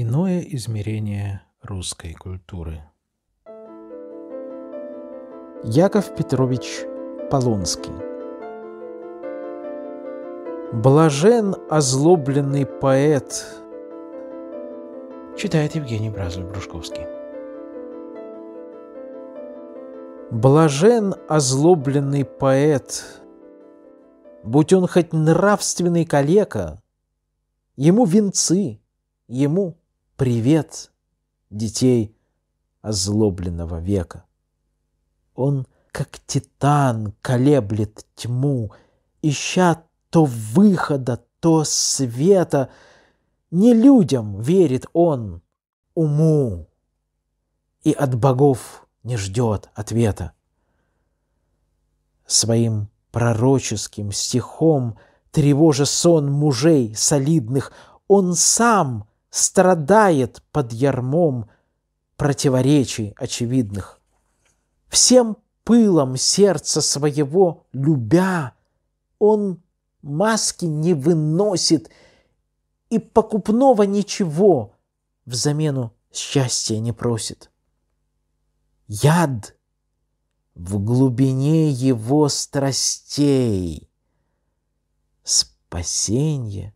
Иное измерение русской культуры. Яков Петрович Полонский Блажен озлобленный поэт Читает Евгений Бразлев-Брушковский Блажен озлобленный поэт Будь он хоть нравственный калека Ему венцы, ему привет детей озлобленного века. Он, как титан, колеблет тьму, ища то выхода, то света. Не людям верит он, уму, и от богов не ждет ответа. Своим пророческим стихом, тревожа сон мужей солидных, он сам страдает под ярмом противоречий очевидных. Всем пылом сердца своего любя, он маски не выносит и покупного ничего взамену счастья не просит. Яд в глубине его страстей, спасенье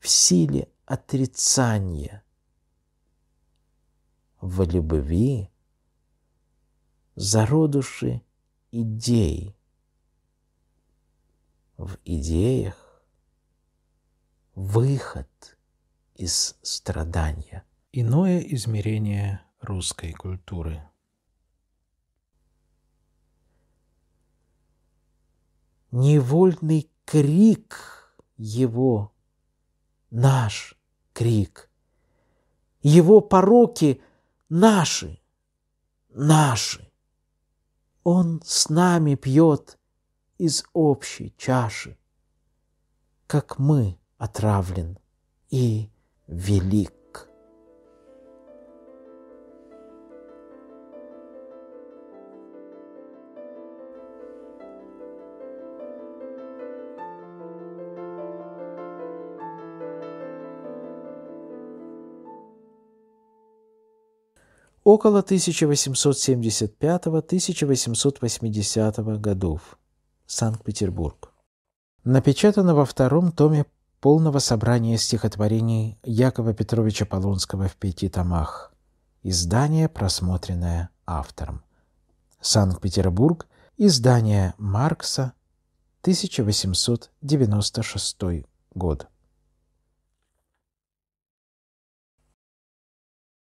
в силе отрицание. В любви зародыши идей. В идеях выход из страдания. Иное измерение русской культуры. Невольный крик его наш крик. Его пороки наши, наши. Он с нами пьет из общей чаши, как мы отравлен и велик. около 1875-1880 годов. Санкт-Петербург. Напечатано во втором томе полного собрания стихотворений Якова Петровича Полонского в пяти томах. Издание, просмотренное автором. Санкт-Петербург. Издание Маркса. 1896 год.